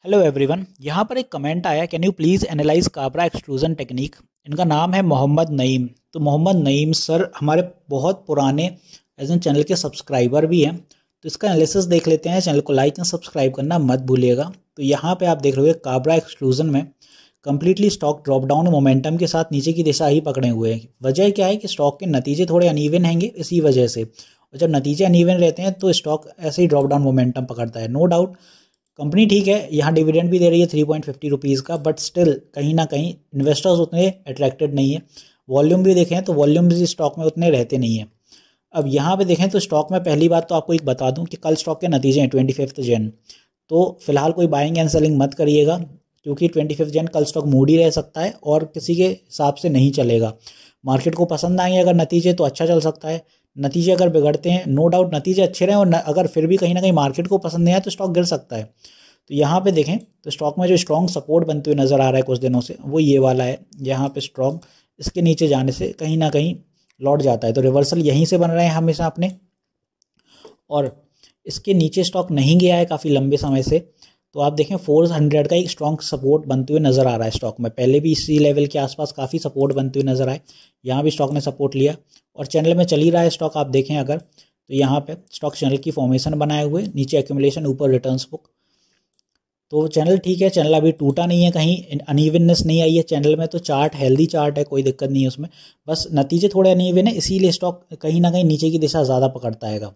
hello everyone यहाँ पर एक कमेंट आया can you please analyse Kabra extrusion technique इनका नाम है मोहम्मद नईम तो मोहम्मद नईम सर हमारे बहुत पुराने एज एन चैनल के सब्सक्राइबर भी हैं तो इसका एनालिसिस देख लेते हैं चैनल को लाइक एंड सब्सक्राइब करना मत भूलिएगा तो यहाँ पे आप देख रहे हो काबरा एक्सक्लूजन में completely stock drop down momentum के साथ नीचे की दिशा ही पकड़े हुए हैं वजह क्या है कि स्टॉक के नतीजे थोड़े अनइवन हैंगे इसी वजह से और जब नतीजे अनइवन रहते हैं तो स्टॉक ऐसे ही ड्रॉप डाउन मोमेंटम पकड़ता है नो डाउट कंपनी ठीक है यहाँ डिविडेंड भी दे रही है थ्री पॉइंट फिफ्टी रुपीज़ का बट स्टिल कहीं ना कहीं इन्वेस्टर्स उतने अट्रैक्टेड नहीं है वॉल्यूम भी देखें तो वॉल्यूम भी स्टॉक में उतने रहते नहीं है अब यहाँ पे देखें तो स्टॉक में पहली बात तो आपको एक बता दूँ कि कल स्टॉक के नतीजे हैं ट्वेंटी फिफ्थ जैन तो फिलहाल कोई बाइंग एंड सेलिंग मत करिएगा क्योंकि ट्वेंटी फिफ्थ जैन कल स्टॉक मूड ही रह सकता है और किसी के हिसाब से नहीं चलेगा मार्केट को पसंद आएंगे अगर नतीजे तो अच्छा चल सकता है नतीजे अगर बिगड़ते हैं नो डाउट नतीजे अच्छे रहें और अगर फिर भी कहीं ना कहीं मार्केट को पसंद नहीं आए तो स्टॉक गिर सकता है तो यहाँ पे देखें तो स्टॉक में जो स्ट्रॉन्ग सपोर्ट बनते हुए नज़र आ रहा है कुछ दिनों से वो ये वाला है यहाँ पे स्ट्रॉन्ग इसके नीचे जाने से कहीं ना कहीं लौट जाता है तो रिवर्सल यहीं से बन रहे हैं हमेशा अपने और इसके नीचे स्टॉक नहीं गया है काफ़ी लंबे समय से तो आप देखें फोर हंड्रेड का एक स्ट्रॉन्ग सपोर्ट बनते हुए नज़र आ रहा है स्टॉक में पहले भी इसी लेवल के आसपास काफ़ी सपोर्ट बनते हुए नज़र आए यहाँ भी स्टॉक ने सपोर्ट लिया और चैनल में चल ही रहा है स्टॉक आप देखें अगर तो यहाँ पे स्टॉक चैनल की फॉर्मेशन बनाए हुए नीचे एक्यूमुलेशन ऊपर रिटर्न्स बुक तो चैनल ठीक है चैनल अभी टूटा नहीं है कहीं अनइवननेस नहीं आई है चैनल में तो चार्ट हेल्दी चार्ट है कोई दिक्कत नहीं है उसमें बस नतीजे थोड़े अनइवन है इसीलिए स्टॉक कहीं ना कहीं नीचे की दिशा ज़्यादा पकड़ता है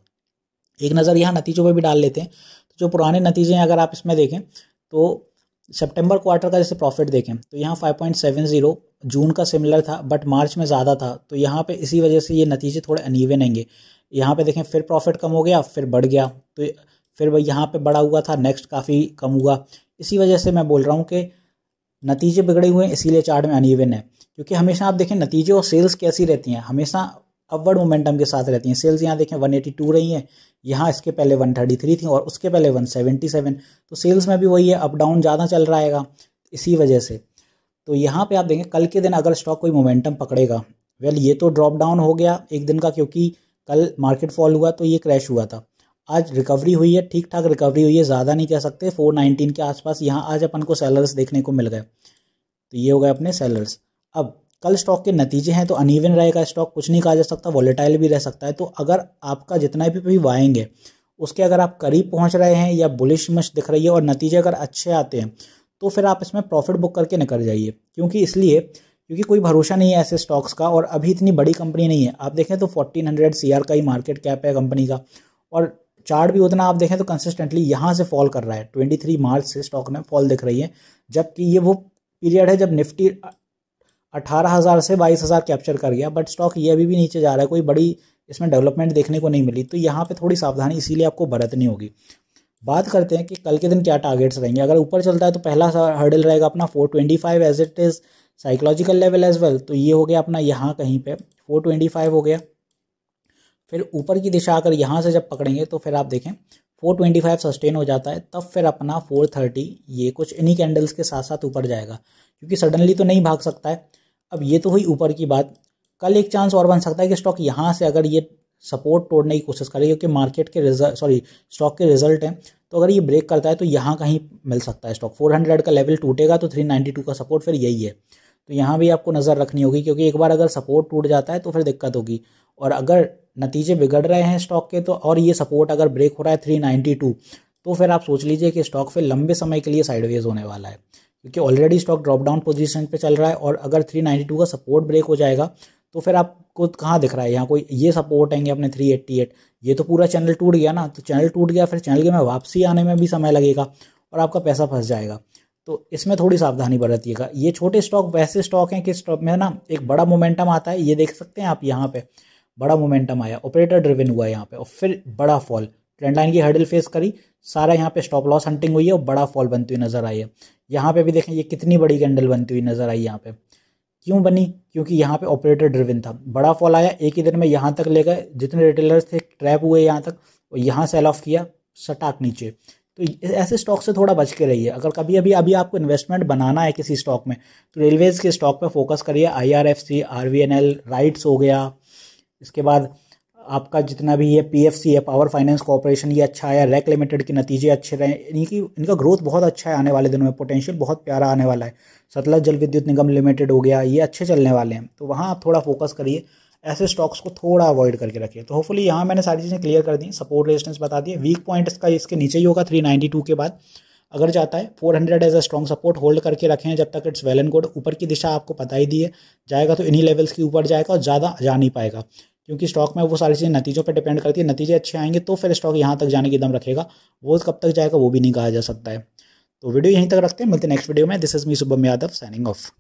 एक नज़र यहाँ नतीजों पर भी डाल लेते हैं जो पुराने नतीजे हैं अगर आप इसमें देखें तो सेप्टेम्बर क्वार्टर का जैसे प्रॉफिट देखें तो यहाँ फाइव जून का सिमिलर था बट मार्च में ज़्यादा था तो यहाँ पर इसी वजह से ये नतीजे थोड़े अनइवन होंगे यहाँ पर देखें फिर प्रॉफिट कम हो गया फिर बढ़ गया तो फिर यहाँ पर बड़ा हुआ था नेक्स्ट काफ़ी कम हुआ इसी वजह से मैं बोल रहा हूँ कि नतीजे बिगड़े हुए हैं इसीलिए चार्ट में अनइवन है क्योंकि हमेशा आप देखें नतीजे और सेल्स कैसी रहती हैं हमेशा अपवर्ड मोमेंटम के साथ रहती हैं सेल्स यहाँ देखें 182 रही हैं यहाँ इसके पहले 133 थी और उसके पहले 177 तो सेल्स में भी वही है अप डाउन ज़्यादा चल रहा है इसी वजह से तो यहाँ पे आप देखें कल के दिन अगर स्टॉक कोई मोमेंटम पकड़ेगा वेल ये तो ड्रॉप डाउन हो गया एक दिन का क्योंकि कल मार्केट फॉल हुआ तो ये क्रैश हुआ था आज रिकवरी हुई है ठीक ठाक रिकवरी हुई है ज़्यादा नहीं कह सकते नाइनटीन के आसपास यहाँ आज अपन को सेलर्स देखने को मिल गए तो ये हो गए अपने सेलर्स अब कल स्टॉक के नतीजे हैं तो अनइवन रहेगा स्टॉक कुछ नहीं कहा जा सकता वॉलेटाइल भी रह सकता है तो अगर आपका जितना भी भी वाएंगे उसके अगर आप करीब पहुंच रहे हैं या बुलिश मच दिख रही है और नतीजे अगर अच्छे आते हैं तो फिर आप इसमें प्रॉफिट बुक करके निकल जाइए क्योंकि इसलिए क्योंकि कोई भरोसा नहीं है ऐसे स्टॉक्स का और अभी इतनी बड़ी कंपनी नहीं है आप देखें तो फोर्टीन हंड्रेड सी का ही मार्केट कैप है कंपनी का और चार्ट भी उतना आप देखें तो कंसिस्टेंटली यहाँ से फॉल कर रहा है 23 मार्च से स्टॉक में फॉल दिख रही है जबकि ये वो पीरियड है जब निफ्टी अठारह हज़ार से बाईस हज़ार कैप्चर कर गया बट स्टॉक ये अभी भी नीचे जा रहा है कोई बड़ी इसमें डेवलपमेंट देखने को नहीं मिली तो यहाँ पे थोड़ी सावधानी इसीलिए आपको बरतनी होगी बात करते हैं कि कल के दिन क्या टारगेट्स रहेंगे अगर ऊपर चलता है तो पहला हर्डल रहेगा अपना four twenty five as it is psychological level as well तो ये हो गया अपना यहाँ कहीं पर फोर ट्वेंटी फाइव हो गया फिर ऊपर की दिशा आकर यहाँ से जब पकड़ेंगे तो फिर आप देखें फोर ट्वेंटी फाइव सस्टेन हो जाता है तब फिर अपना फोर थर्टी ये कुछ इन्हीं कैंडल्स के साथ साथ ऊपर जाएगा क्योंकि सडनली तो नहीं भाग सकता है अब ये तो हुई ऊपर की बात कल एक चांस और बन सकता है कि स्टॉक यहाँ से अगर ये सपोर्ट तोड़ने की कोशिश करे क्योंकि मार्केट के रिजल्ट सॉरी स्टॉक के रिजल्ट हैं तो अगर ये ब्रेक करता है तो यहाँ कहीं मिल सकता है स्टॉक 400 का लेवल टूटेगा तो 392 का सपोर्ट फिर यही है तो यहाँ भी आपको नज़र रखनी होगी क्योंकि एक बार अगर सपोर्ट टूट जाता है तो फिर दिक्कत होगी और अगर नतीजे बिगड़ रहे हैं स्टॉक के तो और ये सपोर्ट अगर ब्रेक हो रहा है थ्री तो फिर आप सोच लीजिए कि स्टॉक फिर लंबे समय के लिए साइडवेज होने वाला है क्योंकि already stock drop down position पे चल रहा है और अगर 392 का सपोर्ट ब्रेक हो जाएगा तो फिर आपको कहाँ दिख रहा है यहाँ कोई ये सपोर्ट आएंगे अपने 388 ये तो पूरा चैनल टूट गया ना तो चैनल टूट गया फिर चैनल के में वापसी आने में भी समय लगेगा और आपका पैसा फंस जाएगा तो इसमें थोड़ी सावधानी बरतिएगा ये छोटे स्टॉक वैसे स्टॉक हैं कि स्टॉक में ना एक बड़ा मोमेंटम आता है ये देख सकते हैं आप यहाँ पर बड़ा मोमेंटम आया ऑपरेटर ड्रिवन हुआ यहाँ पर और फिर बड़ा फॉल ट्रेंड लाइन की हर्डल फेस करी सारा यहाँ पे स्टॉप लॉस हंटिंग हुई है और बड़ा फॉल बनती हुई नजर आई है यहाँ पे भी देखें ये कितनी बड़ी कैंडल बनती हुई नजर आई यहाँ पे क्यों बनी क्योंकि यहाँ पे ऑपरेटर ड्रिविन था बड़ा फॉल आया एक ही दिन में यहाँ तक ले गए जितने रिटेलर्स थे ट्रैप हुए यहाँ तक और यहाँ सेल ऑफ किया सटाक नीचे तो ऐसे स्टॉक से थोड़ा बच के रहिए अगर कभी अभी अभी आपको इन्वेस्टमेंट बनाना है किसी स्टॉक में तो रेलवेज के स्टॉक पर फोकस करिए I R F C R V N L rights हो गया इसके बाद आपका जितना भी ये पी एफ सी है पावर फाइनेंस कॉरपोरेशन ये अच्छा है रैक लिमिटेड के नतीजे अच्छे रहे इनकी इनका ग्रोथ बहुत अच्छा है आने वाले दिनों में पोटेंशियल बहुत प्यारा आने वाला है सतलज जल विद्युत निगम लिमिटेड हो गया ये अच्छे चलने वाले हैं तो वहाँ आप थोड़ा फोकस करिए ऐसे स्टॉक्स को थोड़ा अवॉइड करके रखिए तो होपफुली यहाँ मैंने सारी चीज़ें क्लियर कर दी सपोर्ट रेजिस्टेंस बता दिए वीक पॉइंट इसका इसके नीचे ही होगा टू के बाद अगर जाता है 400 as a strong support hold करके रखें जब तक इट्स वेल एंड गुड ऊपर की दिशा आपको पता ही दी है जाएगा तो इन्हीं लेवल्स के ऊपर जाएगा और ज़्यादा जा नहीं पाएगा क्योंकि स्टॉक में वो सारी चीज़ें नतीजों पर डिपेंड करती है नतीजे अच्छे आएंगे तो फिर स्टॉक यहाँ तक जाने की दम रखेगा वो कब तक जाएगा वो भी नहीं कहा जा सकता है तो वीडियो यहीं तक रखते हैं मिलते हैं नेक्स्ट वीडियो में this is me Subham Yadav signing of